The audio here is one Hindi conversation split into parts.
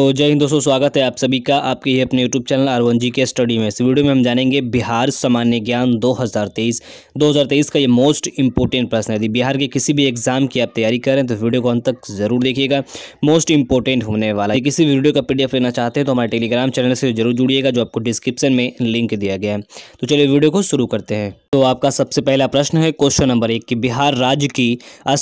तो जय हिंद दोस्तों स्वागत है आप सभी का आपके ही अपने यूट्यूब चैनल आर जी के स्टडी में इस वीडियो में हम जानेंगे बिहार सामान्य ज्ञान 2023 2023 का ये मोस्ट इंपॉर्टेंट प्रश्न है यदि बिहार के किसी भी एग्जाम की आप तैयारी करें तो वीडियो को अंत तक जरूर देखिएगा मोस्ट इंपॉर्टेंट होने वाला है किसी वीडियो का पीडीएफ लेना चाहते हैं तो हमारे टेलीग्राम चैनल से जरूर जुड़िएगा जो आपको डिस्क्रिप्शन में लिंक दिया गया है तो चलिए वीडियो को शुरू करते हैं तो आपका सबसे पहला प्रश्न है क्वेश्चन नंबर एक कि बिहार राज्य की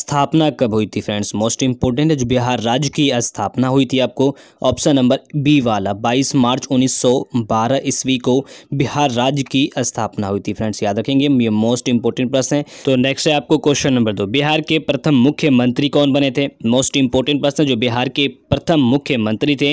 स्थापना कब हुई थी फ्रेंड्स मोस्ट इंपॉर्टेंट है जो बिहार राज्य की स्थापना हुई थी आपको ऑप्शन नंबर बी वाला 22 मार्च 1912 ईस्वी को बिहार राज्य की स्थापना हुई थी फ्रेंड्स याद रखेंगे ये मोस्ट इंपोर्टेंट प्रश्न है तो नेक्स्ट है आपको क्वेश्चन नंबर दो बिहार के प्रथम मुख्यमंत्री कौन बने थे मोस्ट इंपोर्टेंट प्रश्न जो बिहार के प्रथम मुख्यमंत्री थे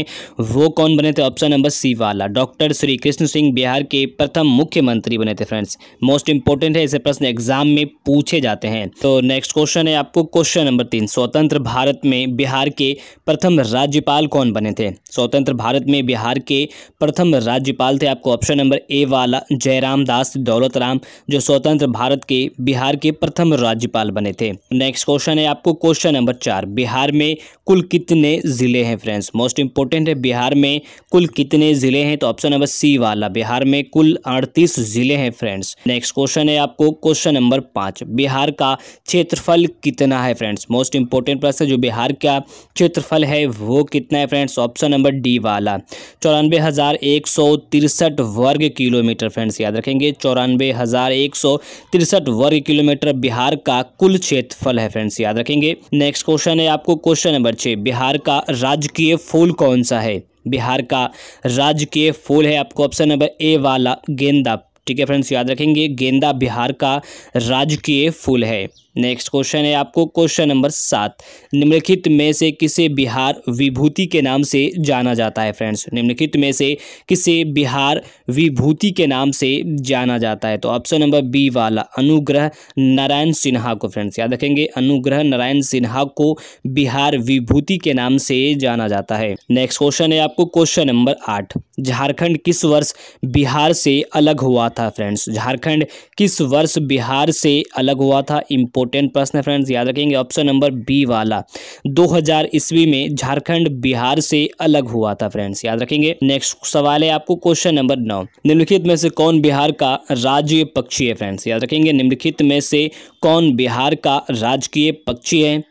वो कौन बने थे ऑप्शन नंबर सी वाला डॉक्टर श्री कृष्ण सिंह बिहार के प्रथम मुख्यमंत्री बने थे फ्रेंड्स मोस्ट इंपोर्टेंट है इसे प्रश्न एग्जाम में पूछे जाते हैं तो नेक्स्ट क्वेश्चन है आपको क्वेश्चन नंबर तीन स्वतंत्र भारत में बिहार के प्रथम राज्यपाल कौन बने थे स्वतंत्र भारत में बिहार के प्रथम राज्यपाल थे आपको ऑप्शन नंबर ए वाला जयराम दास दौलत राम जो स्वतंत्र भारत के बिहार के प्रथम राज्यपाल बने थे नेक्स्ट क्वेश्चन है आपको क्वेश्चन नंबर चार बिहार में कुल कितने ज़िले हैं फ्रेंड्स मोस्ट इंपॉर्टेंट है बिहार में कुल कितने ज़िले हैं तो ऑप्शन नंबर सी वाला बिहार में कुल अड़तीस ज़िले हैं फ्रेंड्स नेक्स्ट क्वेश्चन है आपको क्वेश्चन नंबर पांच बिहार का क्षेत्रफल कितना है फ्रेंड्स मोस्ट इंपोर्टेंट प्रश्न जो बिहार का क्षेत्रफल है वो कितना है फ्रेंड्स ऑप्शन नंबर डी वाला चौरानवे हज़ार एक सौ तिरसठ वर्ग किलोमीटर फ्रेंड्स याद रखेंगे चौरानवे हज़ार एक सौ तिरसठ वर्ग किलोमीटर बिहार का कुल क्षेत्रफल है फ्रेंड्स याद रखेंगे नेक्स्ट क्वेश्चन है आपको क्वेश्चन नंबर छः बिहार का राजकीय फूल कौन सा है बिहार का राजकीय फूल है आपको ऑप्शन नंबर ए वाला गेंदा ठीक है फ्रेंड्स याद रखेंगे गेंदा बिहार का राजकीय फूल है नेक्स्ट क्वेश्चन है आपको क्वेश्चन नंबर सात निम्नलिखित में से किसे बिहार विभूति के नाम से जाना जाता है फ्रेंड्स निम्नलिखित में से किसे बिहार विभूति के नाम से जाना जाता है तो ऑप्शन नंबर बी वाला अनुग्रह नारायण सिन्हा को फ्रेंड्स याद रखेंगे अनुग्रह नारायण सिन्हा को बिहार विभूति के नाम से जाना जाता है नेक्स्ट क्वेश्चन है आपको क्वेश्चन नंबर आठ झारखंड किस वर्ष बिहार से अलग हुआ था फ्रेंड्स झारखंड किस वर्ष बिहार से अलग हुआ था इंपॉर्टेंट प्रश्न है फ्रेंड्स याद रखेंगे ऑप्शन नंबर बी वाला 2000 हजार ईस्वी में झारखंड बिहार से अलग हुआ था फ्रेंड्स याद रखेंगे नेक्स्ट सवाल है आपको क्वेश्चन नंबर नौ निम्नलिखित में से कौन बिहार का राज्य पक्षी है फ्रेंड्स याद रखेंगे निम्नलिखित में से कौन बिहार का राजकीय पक्षी है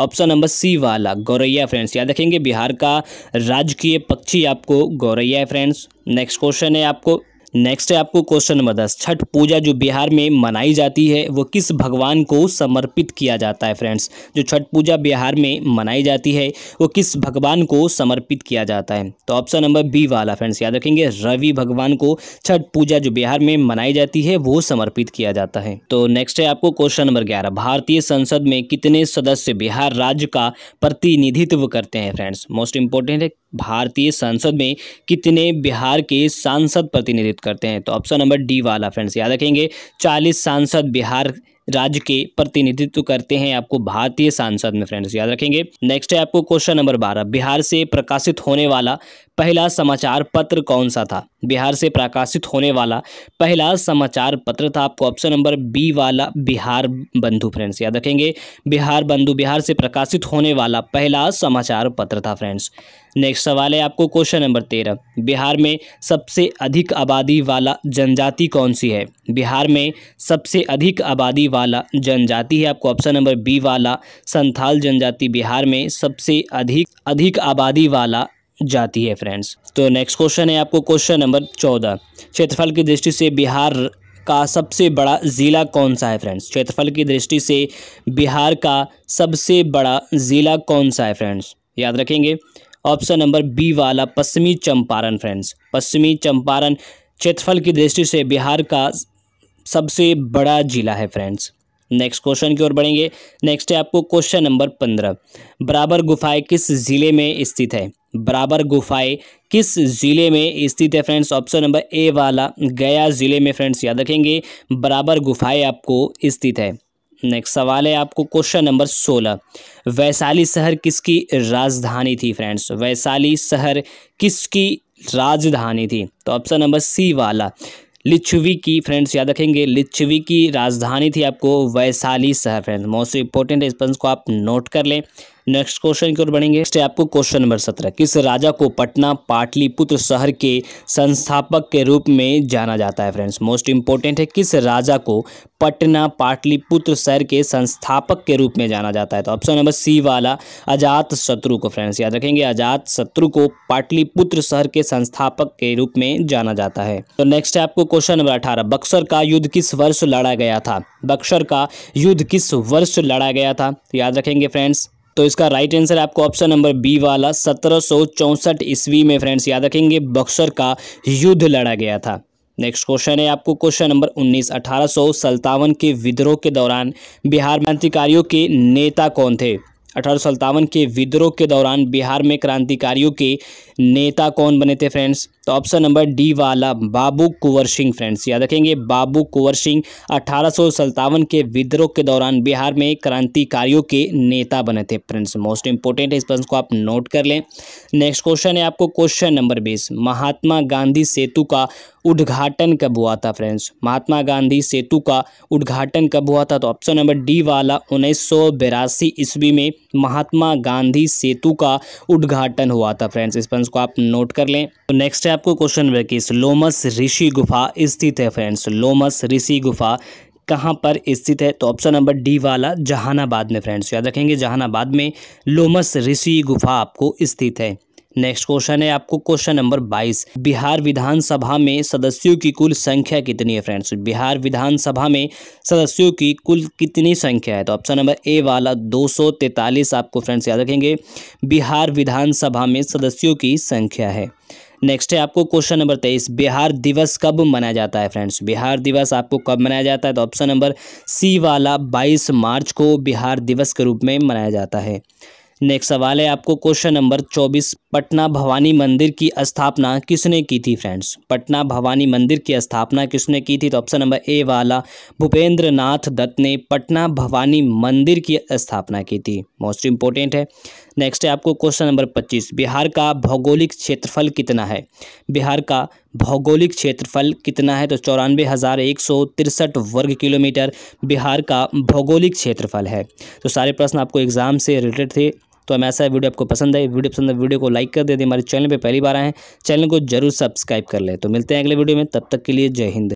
ऑप्शन नंबर सी वाला गौरैया फ्रेंड्स याद रखेंगे बिहार का राजकीय पक्षी आपको गौरैया है फ्रेंड्स नेक्स्ट क्वेश्चन है आपको नेक्स्ट है आपको क्वेश्चन नंबर दस छठ पूजा जो बिहार में मनाई जाती है वो किस भगवान को समर्पित किया जाता है फ्रेंड्स जो छठ पूजा बिहार में मनाई जाती है वो किस भगवान को समर्पित किया जाता है तो ऑप्शन नंबर बी वाला फ्रेंड्स याद रखेंगे रवि भगवान को छठ पूजा जो बिहार में मनाई जाती है वो समर्पित किया जाता है तो नेक्स्ट है आपको क्वेश्चन नंबर ग्यारह भारतीय संसद में कितने सदस्य बिहार राज्य का प्रतिनिधित्व करते हैं फ्रेंड्स मोस्ट इंपॉर्टेंट है भारतीय संसद में कितने बिहार के सांसद प्रतिनिधित्व करते हैं तो ऑप्शन नंबर डी वाला फ्रेंड्स याद रखेंगे चालीस सांसद बिहार राज्य के प्रतिनिधित्व करते हैं आपको भारतीय सांसद में फ्रेंड्स याद रखेंगे नेक्स्ट है आपको क्वेश्चन नंबर बारह बिहार से प्रकाशित होने वाला पहला समाचार पत्र कौन सा था बिहार से प्रकाशित होने वाला पहला समाचार पत्र था आपको ऑप्शन नंबर बी वाला बिहार बंधु फ्रेंड्स याद रखेंगे बिहार बंधु बिहार से प्रकाशित होने वाला पहला समाचार पत्र था फ्रेंड्स नेक्स्ट सवाल है आपको क्वेश्चन नंबर तेरह बिहार में सबसे अधिक आबादी वाला जनजाति कौन सी है बिहार में सबसे अधिक आबादी वाला जनजाति है आपको ऑप्शन नंबर बी वाला संथाल जनजाति बिहार में सबसे अधिक अधिक आबादी वाला जाति है फ्रेंड्स तो नेक्स्ट क्वेश्चन है आपको क्वेश्चन नंबर चौदह क्षेत्रफल की दृष्टि से बिहार का सबसे बड़ा ज़िला कौन सा है फ्रेंड्स क्षेत्रफल की दृष्टि से बिहार का सबसे बड़ा ज़िला कौन सा है फ्रेंड्स याद रखेंगे ऑप्शन नंबर बी वाला पश्चिमी चंपारण फ्रेंड्स पश्चिमी चंपारण क्षेत्रफल की दृष्टि से बिहार का सबसे बड़ा जिला है फ्रेंड्स नेक्स्ट क्वेश्चन की ओर बढ़ेंगे नेक्स्ट है आपको क्वेश्चन नंबर पंद्रह बराबर गुफाएं किस जिले में स्थित है बराबर गुफाएं किस जिले में स्थित है फ्रेंड्स ऑप्शन नंबर ए वाला गया जिले में फ्रेंड्स याद रखेंगे बराबर गुफाएं आपको स्थित है नेक्स्ट सवाल है आपको क्वेश्चन नंबर सोलह वैशाली शहर किसकी राजधानी थी फ्रेंड्स वैशाली शहर किसकी राजधानी थी तो ऑप्शन नंबर सी वाला लिच्छवी की फ्रेंड्स याद रखेंगे लिच्छवी की राजधानी थी आपको वैशाली शहर फ्रेंड्स मोस्ट इंपॉर्टेंट है इस को आप नोट कर लें नेक्स्ट क्वेश्चन की ओर बढ़ेंगे नेक्स्ट आपको क्वेश्चन नंबर सत्रह किस राजा को पटना पाटलिपुत्र शहर के संस्थापक के रूप में जाना जाता है फ्रेंड्स मोस्ट इंपॉर्टेंट है किस राजा को पटना पाटलिपुत्र शहर के संस्थापक के रूप में जाना जाता है तो ऑप्शन नंबर सी वाला अजात शत्रु को फ्रेंड्स याद रखेंगे अजात शत्रु को पाटलिपुत्र शहर के संस्थापक के रूप में जाना जाता है तो नेक्स्ट है आपको क्वेश्चन नंबर अठारह बक्सर का युद्ध किस वर्ष लड़ा गया था बक्सर का युद्ध किस वर्ष लड़ा गया था तो याद रखेंगे फ्रेंड्स तो इसका राइट आंसर आपको ऑप्शन नंबर बी वाला सत्रह ईस्वी में फ्रेंड्स याद रखेंगे बक्सर का युद्ध लड़ा गया था नेक्स्ट क्वेश्चन है आपको क्वेश्चन नंबर उन्नीस अठारह के विद्रोह के दौरान बिहार क्रांतिकारियों के नेता कौन थे अठारह के विद्रोह के दौरान बिहार में क्रांतिकारियों के नेता कौन बने थे फ्रेंड्स तो ऑप्शन नंबर डी वाला बाबू कुंवर सिंह फ्रेंड्स याद रखेंगे बाबू कुंवर सिंह अठारह के विद्रोह के दौरान बिहार में क्रांतिकारियों के नेता बने थे फ्रेंड्स मोस्ट इंपॉर्टेंट है इस प्रश्न को आप नोट कर लें नेक्स्ट क्वेश्चन है आपको क्वेश्चन नंबर बीस महात्मा गांधी सेतु का उद्घाटन कब हुआ था फ्रेंड्स महात्मा गांधी सेतु का उद्घाटन कब हुआ था तो ऑप्शन नंबर डी वाला उन्नीस ईस्वी में महात्मा गांधी सेतु का उद्घाटन हुआ था फ्रेंड्स इस प्रश्न ऑप्शंस को आप नोट कर लें तो नेक्स्ट है आपको क्वेश्चन नंबर इक्कीस लोमस ऋषि गुफा स्थित है फ्रेंड्स लोमस ऋषि गुफा कहाँ पर स्थित है तो ऑप्शन नंबर डी वाला जहानाबाद में फ्रेंड्स याद रखेंगे जहानाबाद में लोमस ऋषि गुफा आपको स्थित है नेक्स्ट क्वेश्चन है आपको क्वेश्चन नंबर 22 बिहार विधानसभा में सदस्यों की कुल संख्या कितनी है फ्रेंड्स बिहार विधानसभा में सदस्यों की कुल कितनी संख्या है तो ऑप्शन नंबर ए वाला 243 आपको फ्रेंड्स याद रखेंगे बिहार विधानसभा में सदस्यों की संख्या है नेक्स्ट है आपको क्वेश्चन नंबर तेईस बिहार दिवस कब मनाया जाता है फ्रेंड्स बिहार दिवस आपको कब मनाया जाता है तो ऑप्शन नंबर सी वाला बाईस मार्च को बिहार दिवस के रूप में मनाया जाता है नेक्स्ट सवाल है आपको क्वेश्चन नंबर चौबीस पटना भवानी मंदिर की स्थापना किसने की थी फ्रेंड्स पटना भवानी मंदिर की स्थापना किसने की थी तो ऑप्शन नंबर ए वाला भूपेंद्र नाथ दत्त ने पटना भवानी मंदिर की स्थापना की थी मोस्ट इंपॉर्टेंट है नेक्स्ट है आपको क्वेश्चन नंबर पच्चीस बिहार का भौगोलिक क्षेत्रफल कितना है बिहार का भौगोलिक क्षेत्रफल कितना है तो चौरानवे हज़ार एक सौ तिरसठ वर्ग किलोमीटर बिहार का भौगोलिक क्षेत्रफल है तो सारे प्रश्न आपको एग्ज़ाम से रिलेटेड थे तो हमें ऐसा वीडियो आपको पसंद है वीडियो पसंद है वीडियो को लाइक कर दे हमारे चैनल पर पहली बार आए हैं चैनल को जरूर सब्सक्राइब कर लें तो मिलते हैं अगले वीडियो में तब तक के लिए जय हिंद